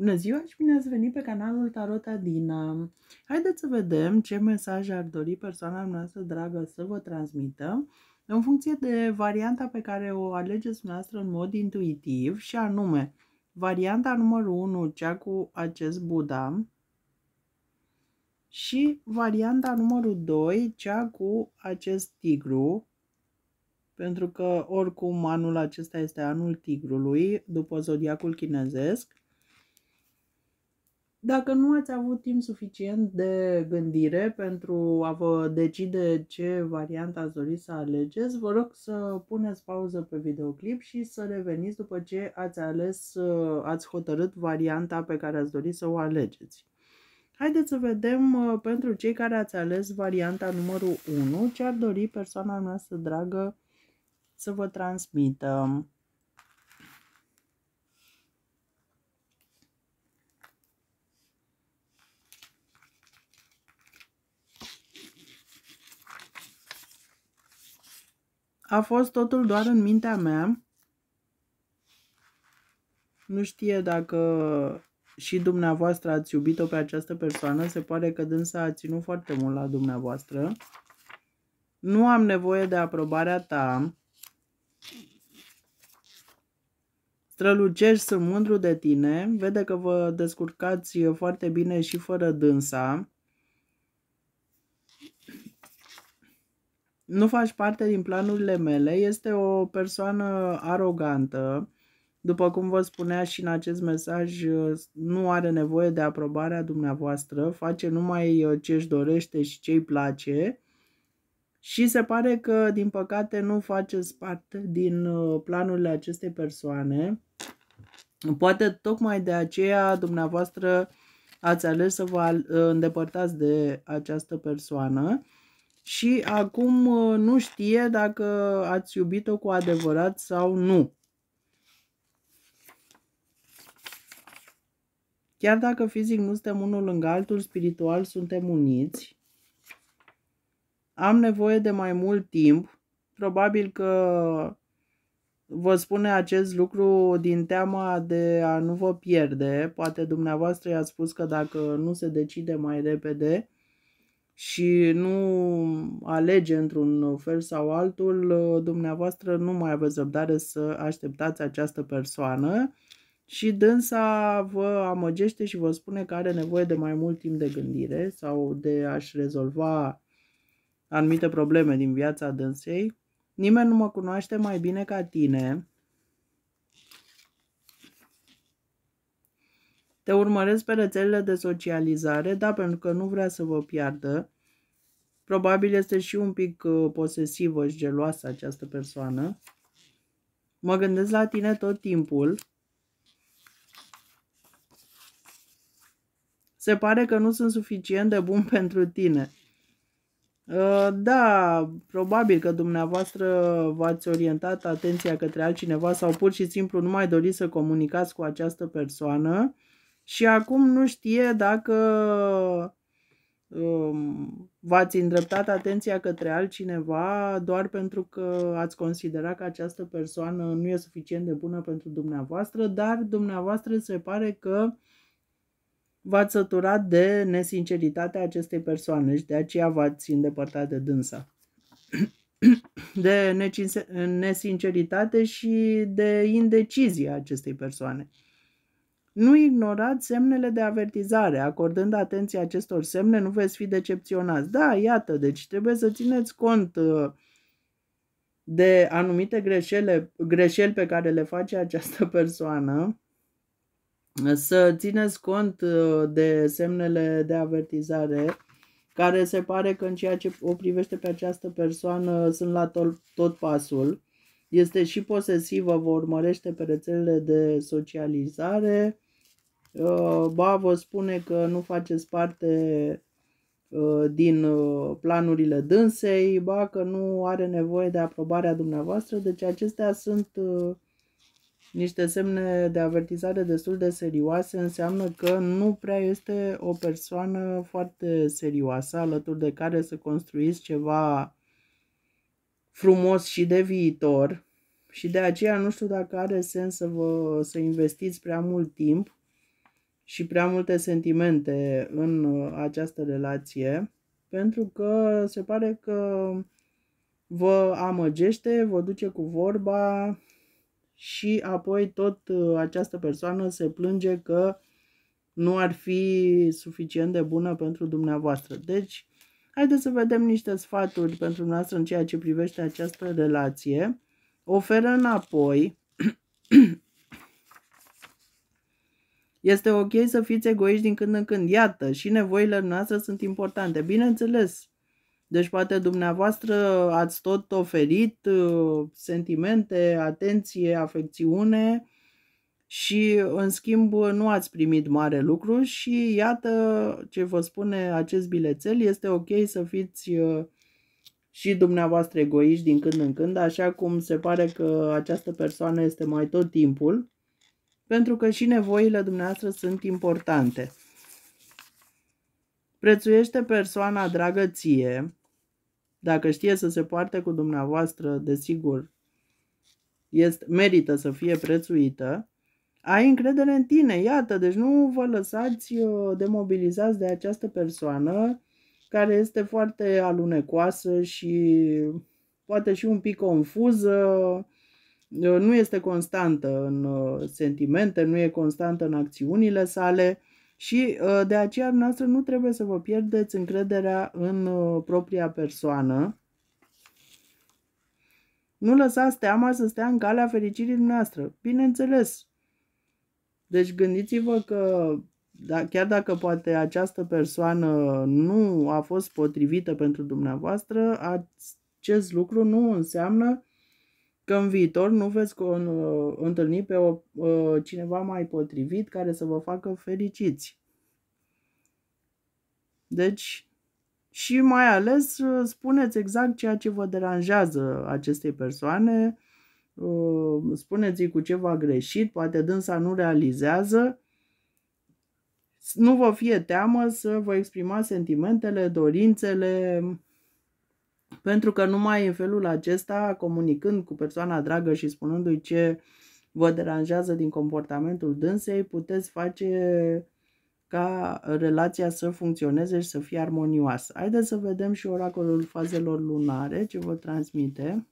Bună ziua și bine ați venit pe canalul Tarot Adina. Haideți să vedem ce mesaj ar dori persoana noastră dragă să vă transmită în funcție de varianta pe care o alegeți noastră în mod intuitiv și anume varianta numărul 1, cea cu acest Buddha și varianta numărul 2, cea cu acest tigru, pentru că oricum anul acesta este anul tigrului după zodiacul chinezesc dacă nu ați avut timp suficient de gândire pentru a vă decide ce variantă ați dori să alegeți, vă rog să puneți pauză pe videoclip și să reveniți după ce ați ales, ați hotărât varianta pe care ați dori să o alegeți. Haideți să vedem pentru cei care ați ales varianta numărul 1 ce ar dori persoana noastră dragă să vă transmită. A fost totul doar în mintea mea. Nu știe dacă și dumneavoastră ați iubit-o pe această persoană. Se pare că dânsa a ținut foarte mult la dumneavoastră. Nu am nevoie de aprobarea ta. Strălucești, sunt mândru de tine. Vede că vă descurcați foarte bine și fără dânsa. nu faci parte din planurile mele, este o persoană arogantă, după cum vă spunea și în acest mesaj, nu are nevoie de aprobarea dumneavoastră, face numai uh, ce își dorește și ce îi place și se pare că, din păcate, nu faceți parte din uh, planurile acestei persoane. Poate tocmai de aceea dumneavoastră ați ales să vă uh, îndepărtați de această persoană și acum uh, nu știe dacă ați iubit-o cu adevărat sau nu. Chiar dacă fizic nu suntem unul lângă altul, spiritual suntem uniți. Am nevoie de mai mult timp. Probabil că vă spune acest lucru din teama de a nu vă pierde. Poate dumneavoastră i-a spus că dacă nu se decide mai repede, și nu alege într-un fel sau altul, ă, dumneavoastră nu mai aveți răbdare să așteptați această persoană și dânsa vă amăgește și vă spune că are nevoie de mai mult timp de gândire sau de a-și rezolva anumite probleme din viața dânsei. Nimeni nu mă cunoaște mai bine ca tine Te urmăresc pe rețelele de socializare, da, pentru că nu vrea să vă piardă. Probabil este și un pic uh, posesivă și geloasă această persoană. Mă gândesc la tine tot timpul. Se pare că nu sunt suficient de bun pentru tine. Uh, da, probabil că dumneavoastră v-ați orientat atenția către altcineva sau pur și simplu nu mai doriți să comunicați cu această persoană și acum nu știe dacă um, v-ați îndreptat atenția către altcineva doar pentru că ați considerat că această persoană nu e suficient de bună pentru dumneavoastră, dar dumneavoastră se pare că v-ați săturat de nesinceritatea acestei persoane și de aceea v-ați îndepărtat de dânsa. De nesinceritate și de indecizie acestei persoane. Nu ignorați semnele de avertizare. Acordând atenție acestor semne, nu veți fi decepționați. Da, iată, deci trebuie să țineți cont uh, de anumite greșele, greșeli pe care le face această persoană, să țineți cont uh, de semnele de avertizare care se pare că în ceea ce o privește pe această persoană sunt la tot, tot pasul este și posesivă, vă urmărește pe rețelele de socializare. Uh, ba, vă spune că nu faceți parte uh, din uh, planurile dânsei, ba că nu are nevoie de aprobarea dumneavoastră, deci acestea sunt niște semne de avertizare destul de serioase, înseamnă că nu prea este o persoană foarte serioasă alături de care să construiți ceva frumos și de viitor și de aceea nu știu dacă are sens să, vă, să investiți prea mult timp și prea multe sentimente în uh, această relație, pentru că se pare că vă amăgește, vă duce cu vorba și apoi tot uh, această persoană se plânge că nu ar fi suficient de bună pentru dumneavoastră. Deci, Haideți să vedem niște sfaturi pentru noastră în ceea ce privește această relație. Oferă înapoi. Este ok să fiți egoiști din când în când. Iată, și nevoile noastre sunt importante. Bineînțeles. Deci poate dumneavoastră ați tot oferit uh, sentimente, atenție, afecțiune, și în schimb nu ați primit mare lucru și iată ce vă spune acest bilețel, este ok să fiți uh, și dumneavoastră egoiști din când în când, așa cum se pare că această persoană este mai tot timpul, pentru că și nevoile dumneavoastră sunt importante. Prețuiește persoana dragă ție, dacă știe să se poarte cu dumneavoastră, desigur, este, merită să fie prețuită ai încredere în tine, iată, deci nu vă lăsați uh, demobilizați de această persoană care este foarte alunecoasă și poate și un pic confuză, uh, nu este constantă în uh, sentimente, nu e constantă în acțiunile sale și de aceea noastră nu trebuie să vă pierdeți încrederea în propria persoană. Nu lăsați teama să stea în calea fericirii noastră. Bineînțeles, deci gândiți-vă că da, chiar dacă poate această persoană nu a fost potrivită pentru dumneavoastră, acest lucru nu înseamnă că în viitor nu veți uh, întâlni pe o, uh, cineva mai potrivit care să vă facă fericiți. Deci, și mai ales uh, spuneți exact ceea ce vă deranjează acestei persoane, Uh, spuneți-i cu ceva greșit, poate dânsa nu realizează, nu vă fie teamă să vă exprimați sentimentele, dorințele, pentru că numai în felul acesta, comunicând cu persoana dragă și spunându-i ce vă deranjează din comportamentul dânsei, puteți face ca relația să funcționeze și să fie armonioasă. Haideți să vedem și oracolul fazelor lunare, ce vă transmite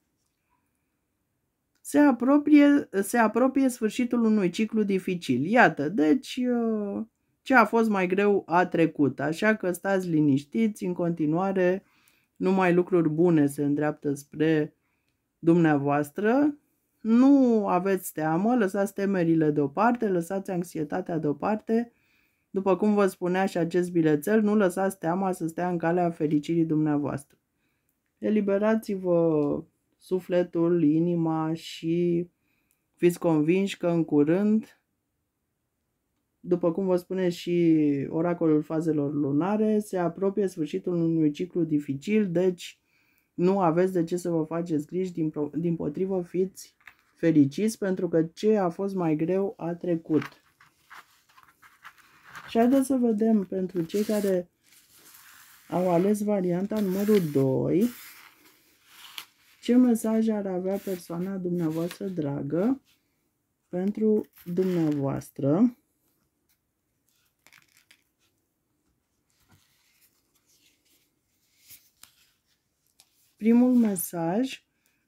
se apropie, se apropie sfârșitul unui ciclu dificil. Iată, deci uh, ce a fost mai greu a trecut, așa că stați liniștiți, în continuare numai lucruri bune se îndreaptă spre dumneavoastră, nu aveți teamă, lăsați temerile deoparte, lăsați anxietatea deoparte, după cum vă spunea și acest bilețel, nu lăsați teama să stea în calea fericirii dumneavoastră. Eliberați-vă sufletul, inima și fiți convinși că în curând, după cum vă spune și oracolul fazelor lunare, se apropie sfârșitul unui ciclu dificil, deci nu aveți de ce să vă faceți griji, din, din potrivă fiți fericiți pentru că ce a fost mai greu a trecut. Și haideți să vedem pentru cei care au ales varianta numărul 2, ce mesaj ar avea persoana dumneavoastră dragă pentru dumneavoastră? Primul mesaj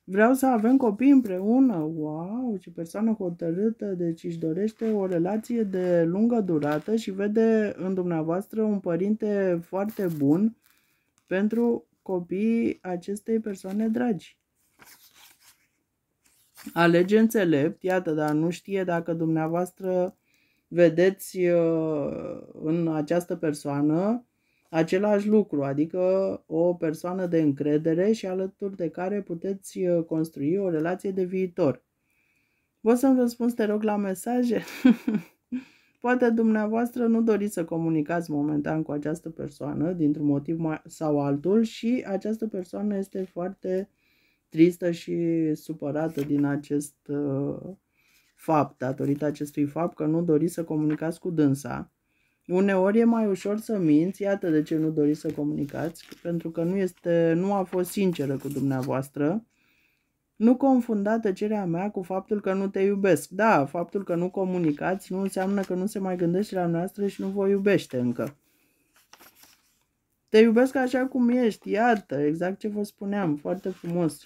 Vreau să avem copii împreună. Wow, ce persoană hotărâtă, deci își dorește o relație de lungă durată și vede în dumneavoastră un părinte foarte bun pentru copiii acestei persoane dragi alege înțelept, iată, dar nu știe dacă dumneavoastră vedeți uh, în această persoană același lucru, adică o persoană de încredere și alături de care puteți uh, construi o relație de viitor. Vă să-mi răspuns, te rog, la mesaje? Poate dumneavoastră nu doriți să comunicați momentan cu această persoană, dintr-un motiv sau altul, și această persoană este foarte tristă și supărată din acest uh, fapt, datorită acestui fapt că nu doriți să comunicați cu dânsa. Uneori e mai ușor să minți, iată de ce nu doriți să comunicați, pentru că nu, este, nu a fost sinceră cu dumneavoastră. Nu confunda tăcerea mea cu faptul că nu te iubesc. Da, faptul că nu comunicați nu înseamnă că nu se mai gândește la noastră și nu vă iubește încă. Te iubesc așa cum ești, iată, exact ce vă spuneam, foarte frumos.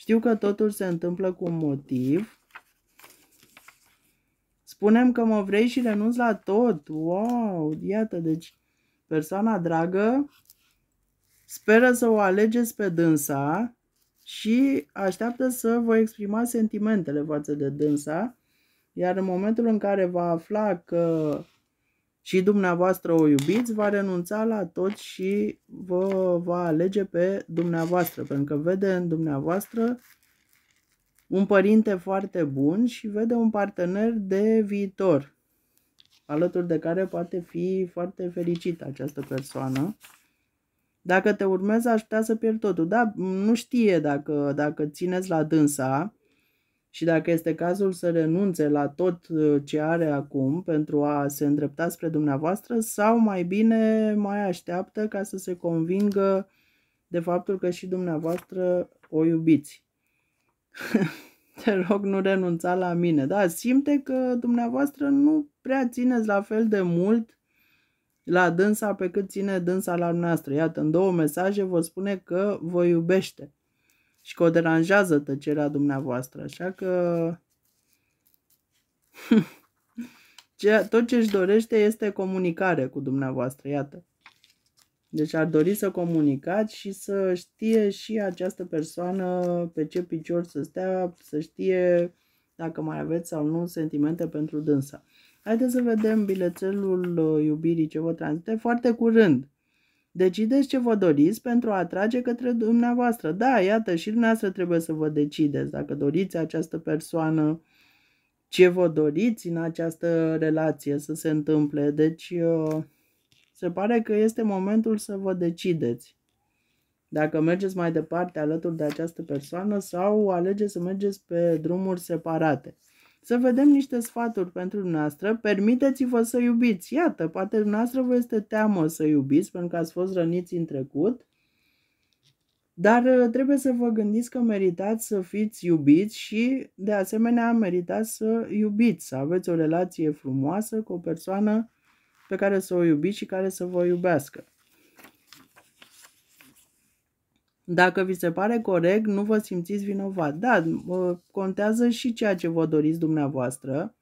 Știu că totul se întâmplă cu un motiv. Spunem că mă vrei și renunț la tot. Wow! Iată, deci persoana dragă speră să o alegeți pe dânsa și așteaptă să vă exprimați sentimentele față de dânsa. Iar în momentul în care va afla că și dumneavoastră o iubiți, va renunța la tot și vă va alege pe dumneavoastră, pentru că vede în dumneavoastră un părinte foarte bun și vede un partener de viitor, alături de care poate fi foarte fericită această persoană. Dacă te urmezi, aș putea să pierd totul. Da, nu știe dacă, dacă țineți la dânsa, și dacă este cazul să renunțe la tot uh, ce are acum pentru a se îndrepta spre dumneavoastră sau mai bine mai așteaptă ca să se convingă de faptul că și dumneavoastră o iubiți. Te rog, nu renunța la mine. Da, simte că dumneavoastră nu prea țineți la fel de mult la dânsa pe cât ține dânsa la noastră. Iată, în două mesaje vă spune că vă iubește și că o deranjează tăcerea dumneavoastră. Așa că tot ce își dorește este comunicare cu dumneavoastră, iată. Deci ar dori să comunicați și să știe și această persoană pe ce picior să stea, să știe dacă mai aveți sau nu sentimente pentru dânsa. Haideți să vedem bilețelul uh, iubirii ce vă transmite foarte curând. Decideți ce vă doriți pentru a atrage către dumneavoastră. Da, iată, și dumneavoastră trebuie să vă decideți dacă doriți această persoană, ce vă doriți în această relație să se întâmple. Deci, uh, se pare că este momentul să vă decideți dacă mergeți mai departe alături de această persoană sau alegeți să mergeți pe drumuri separate. Să vedem niște sfaturi pentru dumneavoastră. Permiteți-vă să iubiți. Iată, poate dumneavoastră vă este teamă să iubiți pentru că ați fost răniți în trecut. Dar uh, trebuie să vă gândiți că meritați să fiți iubiți și, de asemenea, meritați să iubiți, să aveți o relație frumoasă cu o persoană pe care să o iubiți și care să vă iubească. Dacă vi se pare corect, nu vă simțiți vinovat. Da, contează și ceea ce vă doriți dumneavoastră.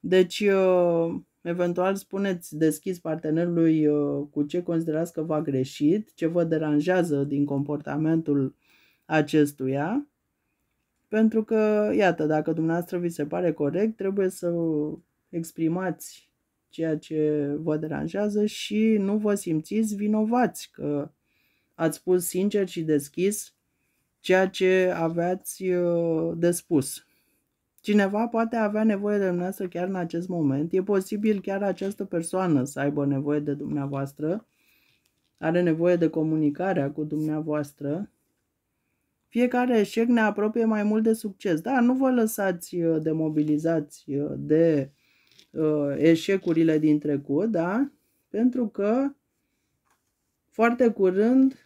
Deci, uh, eventual spuneți deschis partenerului uh, cu ce considerați că v-a greșit, ce vă deranjează din comportamentul acestuia. Pentru că, iată, dacă dumneavoastră vi se pare corect, trebuie să exprimați ceea ce vă deranjează și nu vă simțiți vinovați că ați spus sincer și deschis ceea ce aveați uh, de spus. Cineva poate avea nevoie de dumneavoastră chiar în acest moment. E posibil chiar această persoană să aibă nevoie de dumneavoastră. Are nevoie de comunicarea cu dumneavoastră. Fiecare eșec ne apropie mai mult de succes. Da, nu vă lăsați uh, demobilizați uh, de eșecurile din trecut, da? Pentru că foarte curând,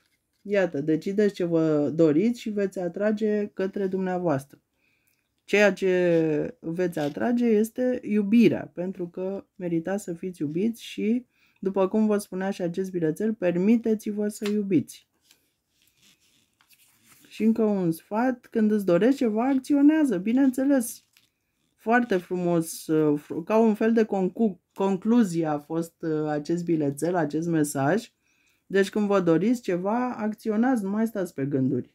iată, decideți ce vă doriți și veți atrage către dumneavoastră. Ceea ce veți atrage este iubirea, pentru că meritați să fiți iubiți și, după cum vă spunea și acest bilețel, permiteți-vă să iubiți. Și încă un sfat, când îți dorești ceva, acționează, bineînțeles. Foarte frumos, ca un fel de conclu- concluzie a fost uh, acest bilețel, acest mesaj. Deci când vă doriți ceva, acționați, nu mai stați pe gânduri.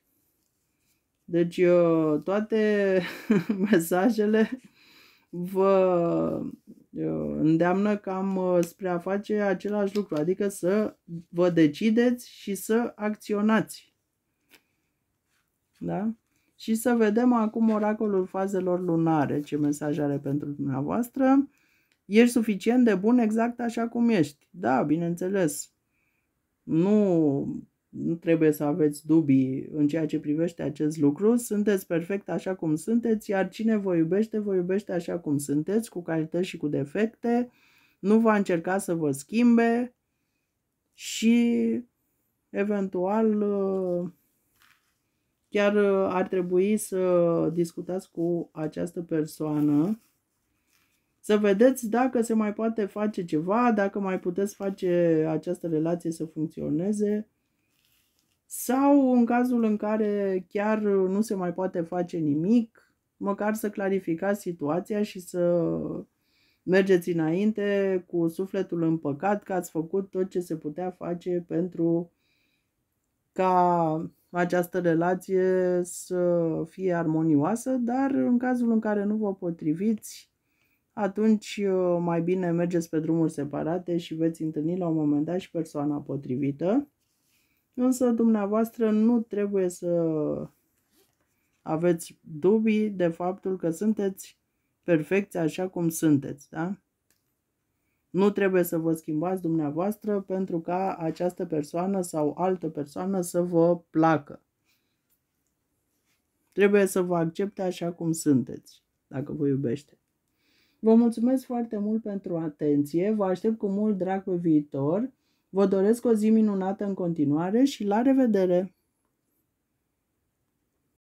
Deci uh, toate mesajele vă uh, îndeamnă cam uh, spre a face același lucru, adică să vă decideți și să acționați. Da? Și să vedem acum oracolul fazelor lunare, ce mesaj are pentru dumneavoastră. Ești suficient de bun exact așa cum ești. Da, bineînțeles. Nu nu trebuie să aveți dubii în ceea ce privește acest lucru, sunteți perfect așa cum sunteți, iar cine vă iubește, vă iubește așa cum sunteți, cu calități și cu defecte, nu va încerca să vă schimbe și eventual chiar ar trebui să discutați cu această persoană să vedeți dacă se mai poate face ceva, dacă mai puteți face această relație să funcționeze sau în cazul în care chiar nu se mai poate face nimic, măcar să clarificați situația și să mergeți înainte cu sufletul împăcat că ați făcut tot ce se putea face pentru ca această relație să fie armonioasă, dar în cazul în care nu vă potriviți, atunci uh, mai bine mergeți pe drumuri separate și veți întâlni la un moment dat și persoana potrivită. Însă dumneavoastră nu trebuie să aveți dubii de faptul că sunteți perfecți așa cum sunteți, da? Nu trebuie să vă schimbați dumneavoastră pentru ca această persoană sau altă persoană să vă placă. Trebuie să vă accepte așa cum sunteți, dacă vă iubește. Vă mulțumesc foarte mult pentru atenție, vă aștept cu mult drag pe viitor, vă doresc o zi minunată în continuare și la revedere!